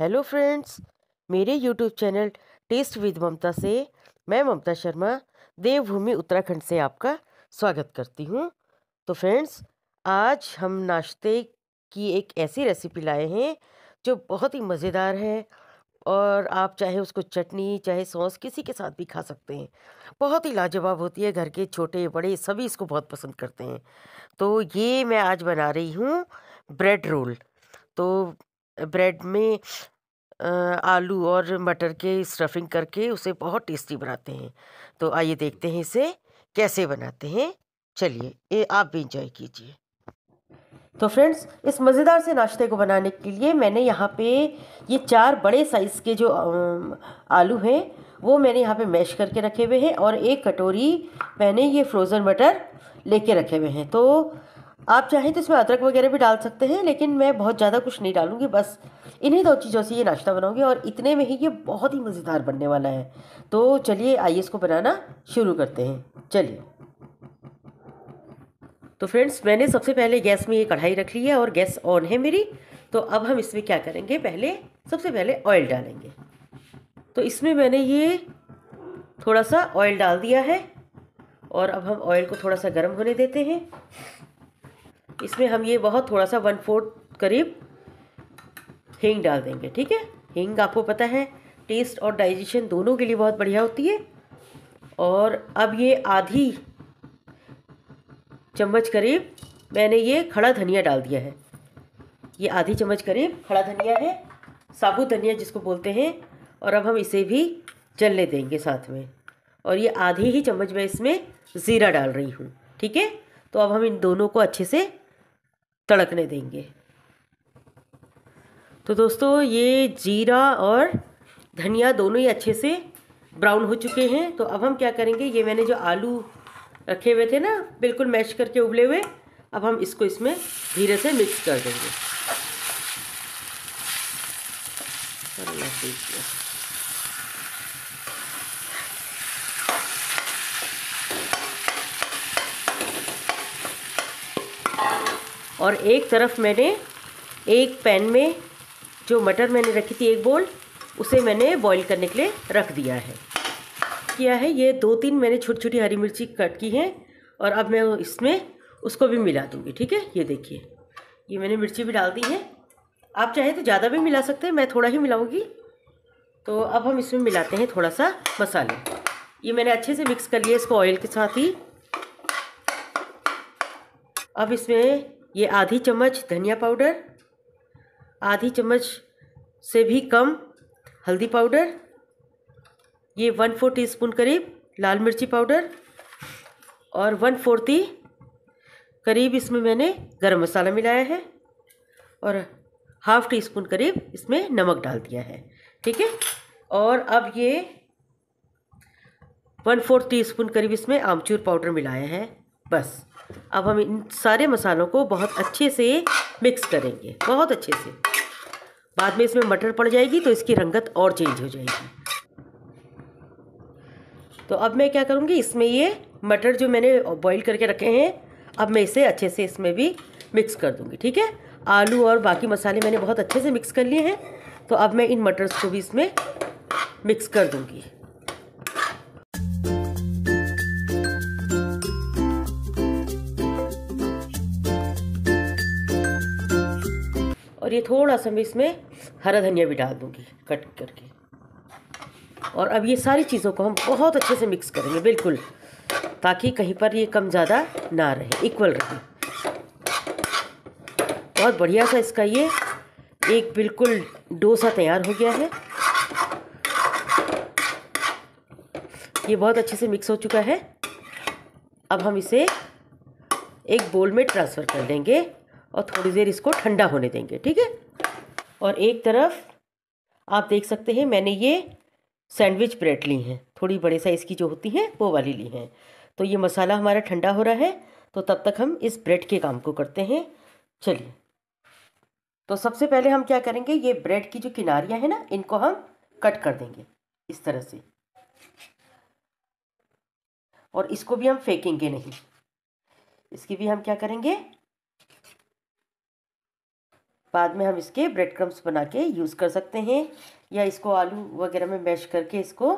hello friends मेरे YouTube channel taste with Mamta से मैं ममता शर्मा देवभूमि उत्तराखंड से आपका स्वागत करती हूँ तो फ्रेंड्स आज हम नाश्ते की एक ऐसी रेसिपी लाए हैं जो बहुत ही मज़ेदार है और आप चाहे उसको चटनी चाहे सॉस किसी के साथ भी खा सकते हैं बहुत ही लाजवाब होती है घर के छोटे बड़े सभी इसको बहुत पसंद करते हैं तो ये मैं आज बना रही हूँ ब्रेड रोल तो ब्रेड में आलू और मटर के स्टफिंग करके उसे बहुत टेस्टी बनाते हैं तो आइए देखते हैं इसे कैसे बनाते हैं चलिए ये आप भी इंजॉय कीजिए तो फ्रेंड्स इस मज़ेदार से नाश्ते को बनाने के लिए मैंने यहाँ पे ये चार बड़े साइज़ के जो आलू हैं वो मैंने यहाँ पे मैश करके रखे हुए हैं और एक कटोरी मैंने ये फ्रोज़न मटर लेके रखे हुए हैं तो आप चाहें तो इसमें अदरक वगैरह भी डाल सकते हैं लेकिन मैं बहुत ज़्यादा कुछ नहीं डालूंगी बस इन्हीं दो चीज़ों से ये नाश्ता बनाऊंगी और इतने में ही ये बहुत ही मज़ेदार बनने वाला है तो चलिए आइए इसको बनाना शुरू करते हैं चलिए तो फ्रेंड्स मैंने सबसे पहले गैस में ये कढ़ाई रख ली है और गैस ऑन है मेरी तो अब हम इसमें क्या करेंगे पहले सबसे पहले ऑयल डालेंगे तो इसमें मैंने ये थोड़ा सा ऑयल डाल दिया है और अब हम ऑयल को थोड़ा सा गर्म होने देते हैं इसमें हम ये बहुत थोड़ा सा वन फोर्थ करीब हींग डाल देंगे ठीक है हींग आपको पता है टेस्ट और डाइजेशन दोनों के लिए बहुत बढ़िया होती है और अब ये आधी चम्मच करीब मैंने ये खड़ा धनिया डाल दिया है ये आधी चम्मच करीब खड़ा धनिया है साबुत धनिया जिसको बोलते हैं और अब हम इसे भी जलने देंगे साथ में और ये आधी ही चम्मच मैं इसमें ज़ीरा डाल रही हूँ ठीक है तो अब हम इन दोनों को अच्छे से तड़कने देंगे तो दोस्तों ये जीरा और धनिया दोनों ही अच्छे से ब्राउन हो चुके हैं तो अब हम क्या करेंगे ये मैंने जो आलू रखे हुए थे ना बिल्कुल मैश करके उबले हुए अब हम इसको इसमें धीरे से मिक्स कर देंगे और एक तरफ मैंने एक पैन में जो मटर मैंने रखी थी एक बोल उसे मैंने बॉईल करने के लिए रख दिया है किया है ये दो तीन मैंने छोटी छोटी हरी मिर्ची कट की हैं और अब मैं इसमें उसको भी मिला दूँगी ठीक है ये देखिए ये मैंने मिर्ची भी डाल दी है आप चाहे तो ज़्यादा भी मिला सकते हैं मैं थोड़ा ही मिलाऊँगी तो अब हम इसमें मिलाते हैं थोड़ा सा मसाले ये मैंने अच्छे से मिक्स कर लिया इसको ऑयल के साथ ही अब इसमें ये आधी चम्मच धनिया पाउडर आधी चम्मच से भी कम हल्दी पाउडर ये वन फोर टी स्पून करीब लाल मिर्ची पाउडर और वन फोर्थी करीब इसमें मैंने गरम मसाला मिलाया है और हाफ टी स्पून करीब इसमें नमक डाल दिया है ठीक है और अब ये वन फोर्थ टी स्पून करीब इसमें आमचूर पाउडर मिलाया है बस अब हम इन सारे मसालों को बहुत अच्छे से मिक्स करेंगे बहुत अच्छे से बाद में इसमें मटर पड़ जाएगी तो इसकी रंगत और चेंज हो जाएगी तो अब मैं क्या करूँगी इसमें ये मटर जो मैंने बॉईल करके रखे हैं अब मैं इसे अच्छे से इसमें भी मिक्स कर दूँगी ठीक है आलू और बाकी मसाले मैंने बहुत अच्छे से मिक्स कर लिए हैं तो अब मैं इन मटर्स को भी इसमें मिक्स कर दूँगी ये थोड़ा सा मैं इसमें हरा धनिया भी डाल दूँगी कट करके और अब ये सारी चीज़ों को हम बहुत अच्छे से मिक्स करेंगे बिल्कुल ताकि कहीं पर ये कम ज़्यादा ना रहे इक्वल रहे बहुत बढ़िया सा इसका ये एक बिल्कुल डोसा तैयार हो गया है ये बहुत अच्छे से मिक्स हो चुका है अब हम इसे एक बोल में ट्रांसफ़र कर देंगे और थोड़ी देर इसको ठंडा होने देंगे ठीक है और एक तरफ आप देख सकते हैं मैंने ये सैंडविच ब्रेड ली हैं थोड़ी बड़े साइज़ की जो होती हैं वो वाली ली हैं तो ये मसाला हमारा ठंडा हो रहा है तो तब तक हम इस ब्रेड के काम को करते हैं चलिए तो सबसे पहले हम क्या करेंगे ये ब्रेड की जो किनारियाँ हैं ना इनको हम कट कर देंगे इस तरह से और इसको भी हम फेंकेंगे नहीं इसकी भी हम क्या करेंगे बाद में हम इसके ब्रेड क्रम्स बना के यूज़ कर सकते हैं या इसको आलू वगैरह में मैश करके इसको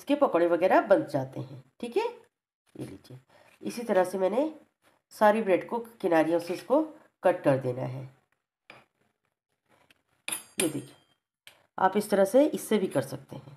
इसके पकौड़े वगैरह बन जाते हैं ठीक है ये लीजिए इसी तरह से मैंने सारी ब्रेड को किनारियों से इसको कट कर देना है ये देखिए आप इस तरह से इससे भी कर सकते हैं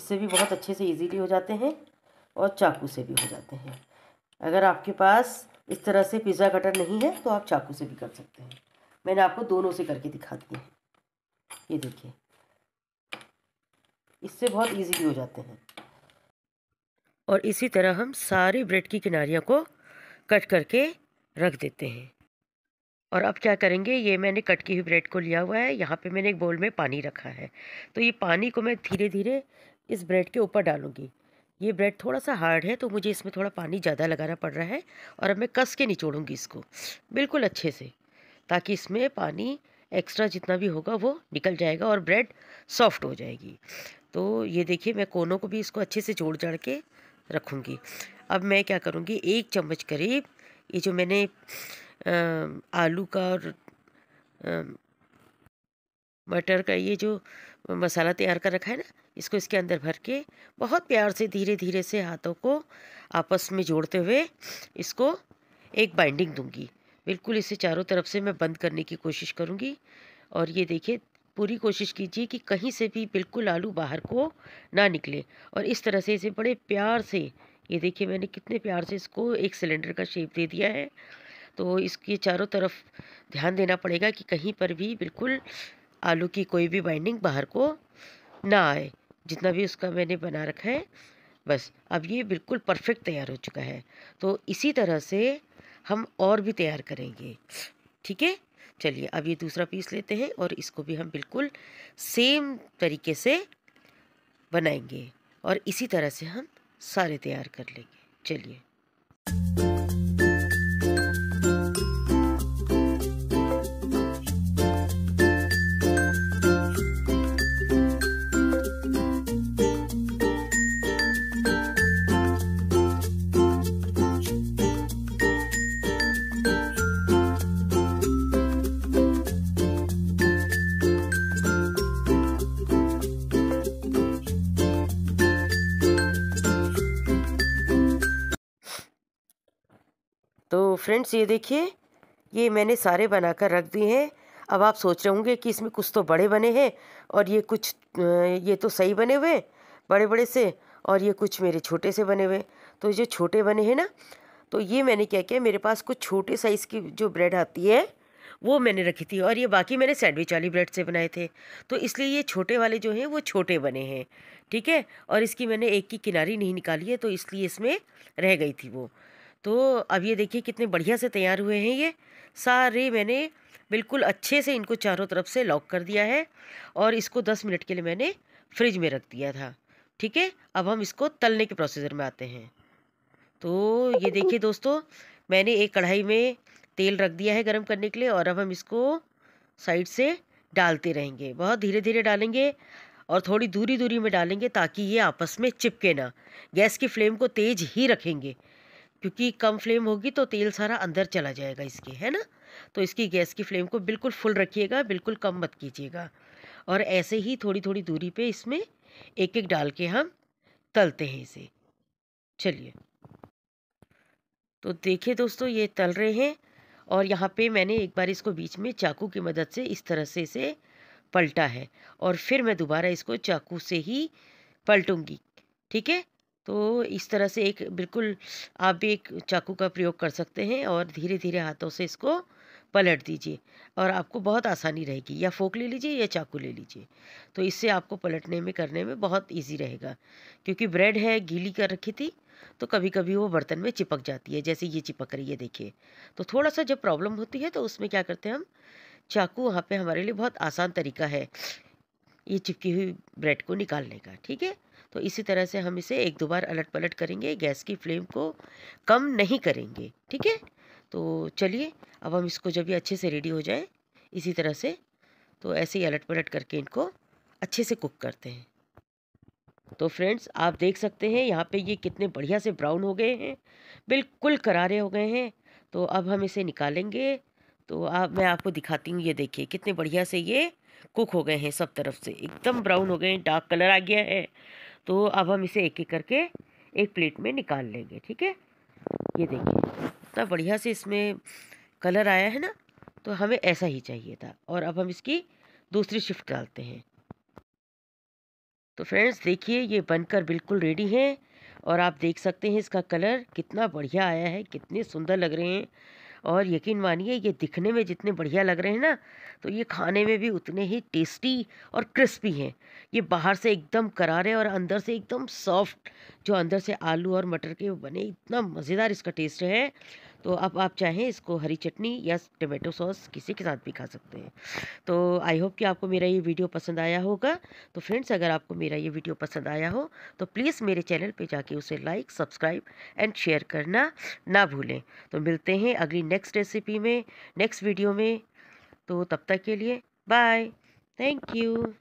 इससे भी बहुत अच्छे से इजीली हो जाते हैं और चाकू से भी हो जाते हैं अगर आपके पास इस तरह से पिज़्ज़ा कटर नहीं है तो आप चाकू से भी कर सकते हैं मैंने आपको दोनों से करके दिए हैं ये देखिए इससे बहुत ईजीली हो जाते हैं और इसी तरह हम सारे ब्रेड की किनारियों को कट करके रख देते हैं और अब क्या करेंगे ये मैंने कट की हुई ब्रेड को लिया हुआ है यहाँ पे मैंने एक बोल में पानी रखा है तो ये पानी को मैं धीरे धीरे इस ब्रेड के ऊपर डालूँगी ये ब्रेड थोड़ा सा हार्ड है तो मुझे इसमें थोड़ा पानी ज़्यादा लगाना पड़ रहा है और अब मैं कस के निचोड़ूंगी इसको बिल्कुल अच्छे से ताकि इसमें पानी एक्स्ट्रा जितना भी होगा वो निकल जाएगा और ब्रेड सॉफ्ट हो जाएगी तो ये देखिए मैं कोनों को भी इसको अच्छे से जोड़ जाड़ के रखूँगी अब मैं क्या करूँगी एक चम्मच करीब ये जो मैंने आ, आलू का और मटर का ये जो मसाला तैयार कर रखा है ना इसको इसके अंदर भर के बहुत प्यार से धीरे धीरे से हाथों को आपस में जोड़ते हुए इसको एक बाइंडिंग दूंगी बिल्कुल इसे चारों तरफ से मैं बंद करने की कोशिश करूँगी और ये देखिए पूरी कोशिश कीजिए कि कहीं से भी बिल्कुल आलू बाहर को ना निकले और इस तरह से इसे बड़े प्यार से ये देखिए मैंने कितने प्यार से इसको एक सिलेंडर का शेप दे दिया है तो इसके चारों तरफ ध्यान देना पड़ेगा कि कहीं पर भी बिल्कुल आलू की कोई भी बाइंडिंग बाहर को ना आए जितना भी उसका मैंने बना रखा है बस अब ये बिल्कुल परफेक्ट तैयार हो चुका है तो इसी तरह से हम और भी तैयार करेंगे ठीक है चलिए अब ये दूसरा पीस लेते हैं और इसको भी हम बिल्कुल सेम तरीके से बनाएंगे और इसी तरह से हम सारे तैयार कर लेंगे चलिए तो फ्रेंड्स ये देखिए ये मैंने सारे बना कर रख दिए हैं अब आप सोच रहे होंगे कि इसमें कुछ तो बड़े बने हैं और ये कुछ ये तो सही बने हुए बड़े बड़े से और ये कुछ मेरे छोटे से बने हुए तो जो छोटे बने हैं ना तो ये मैंने क्या किया मेरे पास कुछ छोटे साइज़ की जो ब्रेड आती है वो मैंने रखी थी और ये बाकी मैंने सैंडविच वाली ब्रेड से बनाए थे तो इसलिए ये छोटे वाले जो हैं वो छोटे बने हैं ठीक है और इसकी मैंने एक की किनारी नहीं निकाली है तो इसलिए इसमें रह गई थी वो तो अब ये देखिए कितने बढ़िया से तैयार हुए हैं ये सारे मैंने बिल्कुल अच्छे से इनको चारों तरफ से लॉक कर दिया है और इसको दस मिनट के लिए मैंने फ्रिज में रख दिया था ठीक है अब हम इसको तलने के प्रोसीजर में आते हैं तो ये देखिए दोस्तों मैंने एक कढ़ाई में तेल रख दिया है गर्म करने के लिए और अब हम इसको साइड से डालते रहेंगे बहुत धीरे धीरे डालेंगे और थोड़ी दूरी दूरी में डालेंगे ताकि ये आपस में चिपके ना गैस की फ्लेम को तेज़ ही रखेंगे क्योंकि कम फ्लेम होगी तो तेल सारा अंदर चला जाएगा इसके है ना तो इसकी गैस की फ्लेम को बिल्कुल फुल रखिएगा बिल्कुल कम मत कीजिएगा और ऐसे ही थोड़ी थोड़ी दूरी पे इसमें एक एक डाल के हम तलते हैं इसे चलिए तो देखिए दोस्तों ये तल रहे हैं और यहाँ पे मैंने एक बार इसको बीच में चाकू की मदद से इस तरह से इसे पलटा है और फिर मैं दोबारा इसको चाकू से ही पलटूंगी ठीक है तो इस तरह से एक बिल्कुल आप भी एक चाकू का प्रयोग कर सकते हैं और धीरे धीरे हाथों से इसको पलट दीजिए और आपको बहुत आसानी रहेगी या फोक ले लीजिए या चाकू ले लीजिए तो इससे आपको पलटने में करने में बहुत इजी रहेगा क्योंकि ब्रेड है गीली कर रखी थी तो कभी कभी वो बर्तन में चिपक जाती है जैसे ये चिपक रही है देखिए तो थोड़ा सा जब प्रॉब्लम होती है तो उसमें क्या करते हैं हम चाकू वहाँ पर हमारे लिए बहुत आसान तरीका है ये चिपकी हुई ब्रेड को निकालने का ठीक है तो इसी तरह से हम इसे एक दो बार अलट पलट करेंगे गैस की फ्लेम को कम नहीं करेंगे ठीक है तो चलिए अब हम इसको जब ये अच्छे से रेडी हो जाए इसी तरह से तो ऐसे ही अलट पलट करके इनको अच्छे से कुक करते हैं तो फ्रेंड्स आप देख सकते हैं यहाँ पे ये कितने बढ़िया से ब्राउन हो गए हैं बिल्कुल करारे हो गए हैं तो अब हम इसे निकालेंगे तो आप मैं आपको दिखाती हूँ ये देखिए कितने बढ़िया से ये कुक हो गए हैं सब तरफ से एकदम ब्राउन हो गए हैं डार्क कलर आ गया है तो अब हम इसे एक एक करके एक प्लेट में निकाल लेंगे ठीक है ये देखिए इतना बढ़िया से इसमें कलर आया है ना तो हमें ऐसा ही चाहिए था और अब हम इसकी दूसरी शिफ्ट डालते हैं तो फ्रेंड्स देखिए ये बनकर बिल्कुल रेडी है और आप देख सकते हैं इसका कलर कितना बढ़िया आया है कितने सुंदर लग रहे हैं और यकीन मानिए ये दिखने में जितने बढ़िया लग रहे हैं ना तो ये खाने में भी उतने ही टेस्टी और क्रिस्पी हैं ये बाहर से एकदम करारे और अंदर से एकदम सॉफ्ट जो अंदर से आलू और मटर के बने इतना मज़ेदार इसका टेस्ट है तो अब आप चाहें इसको हरी चटनी या टमेटो सॉस किसी के साथ भी खा सकते हैं तो आई होप कि आपको मेरा ये वीडियो पसंद आया होगा तो फ्रेंड्स अगर आपको मेरा ये वीडियो पसंद आया हो तो प्लीज़ मेरे चैनल पे जाके उसे लाइक सब्सक्राइब एंड शेयर करना ना भूलें तो मिलते हैं अगली नेक्स्ट रेसिपी में नेक्स्ट वीडियो में तो तब तक के लिए बाय थैंक यू